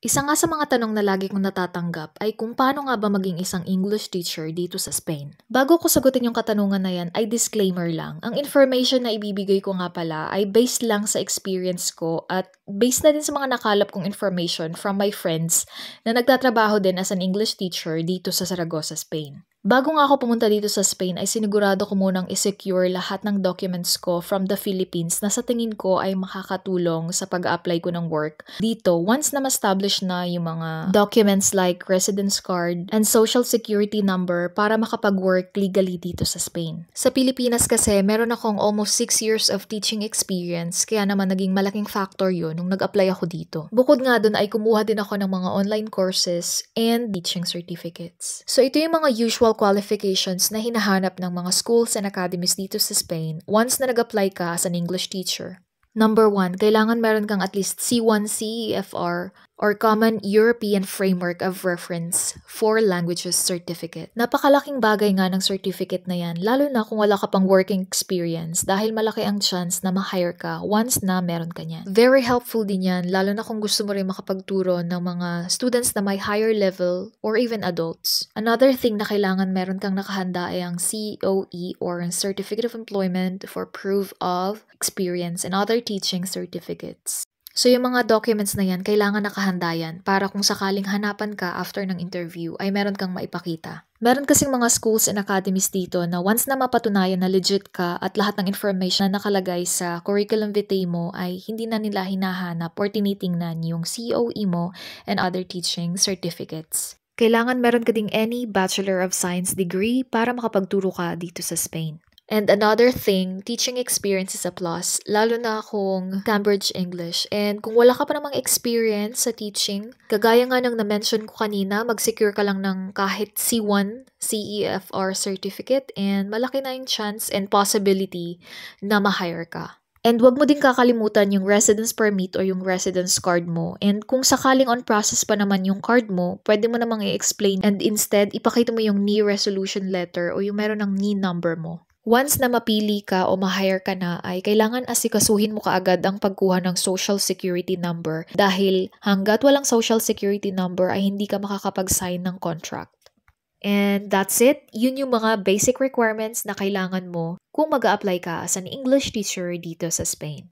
Isa nga sa mga tanong na lagi kong natatanggap ay kung paano nga ba maging isang English teacher dito sa Spain. Bago ko sagutin yung katanungan na yan ay disclaimer lang. Ang information na ibibigay ko nga pala ay based lang sa experience ko at based na din sa mga nakalap kong information from my friends na nagtatrabaho din as an English teacher dito sa Saragossa, Spain. Bago nga ako pumunta dito sa Spain ay sinigurado ko munang isecure lahat ng documents ko from the Philippines na sa tingin ko ay makakatulong sa pag-apply ko ng work dito once na ma-establish na yung mga documents like residence card and social security number para makapag-work legally dito sa Spain. Sa Pilipinas kasi meron akong almost 6 years of teaching experience kaya naman naging malaking factor yun nung nag-apply ako dito. Bukod nga dun ay kumuha din ako ng mga online courses and teaching certificates. So ito yung mga usual technical qualifications na hinahanap ng mga schools and academies dito sa Spain once na nag-apply ka as an English teacher. Number 1, kailangan meron kang at least C1 CEFR or Common European Framework of Reference for Languages Certificate. Napakalaking bagay nga ng certificate na yan, lalo na kung wala ka pang working experience dahil malaki ang chance na ma-hire ka once na meron ka niyan. Very helpful din yan, lalo na kung gusto mo rin makapagturo ng mga students na may higher level or even adults. Another thing na kailangan meron kang nakahanda ay ang COE or Certificate of Employment for Proof of Experience and other teaching certificates. So yung mga documents na yan, kailangan nakahanda yan para kung sakaling hanapan ka after ng interview ay meron kang maipakita. Meron kasing mga schools and academies dito na once na mapatunayan na legit ka at lahat ng information na nakalagay sa curriculum vitae mo ay hindi na nila hinahanap or tinitingnan yung COE mo and other teaching certificates. Kailangan meron ka ding any Bachelor of Science degree para makapagturo ka dito sa Spain. And another thing, teaching experience is a plus, lalo na kung Cambridge English. And kung wala ka pa namang experience sa teaching, kagaya nga ng na-mention ko kanina, mag-secure ka lang ng kahit C1 CEFR certificate and malaki na yung chance and possibility na ma-hire ka. And wag mo din kakalimutan yung residence permit or yung residence card mo. And kung sakaling on process pa naman yung card mo, pwede mo namang i-explain and instead ipakita mo yung NI resolution letter o yung meron ng NI number mo. Once na mapili ka o ma-hire ka na ay kailangan asikasuhin mo kaagad ang pagkuha ng social security number dahil hanggat walang social security number ay hindi ka makakapag-sign ng contract. And that's it. Yun yung mga basic requirements na kailangan mo kung mag apply ka as an English teacher dito sa Spain.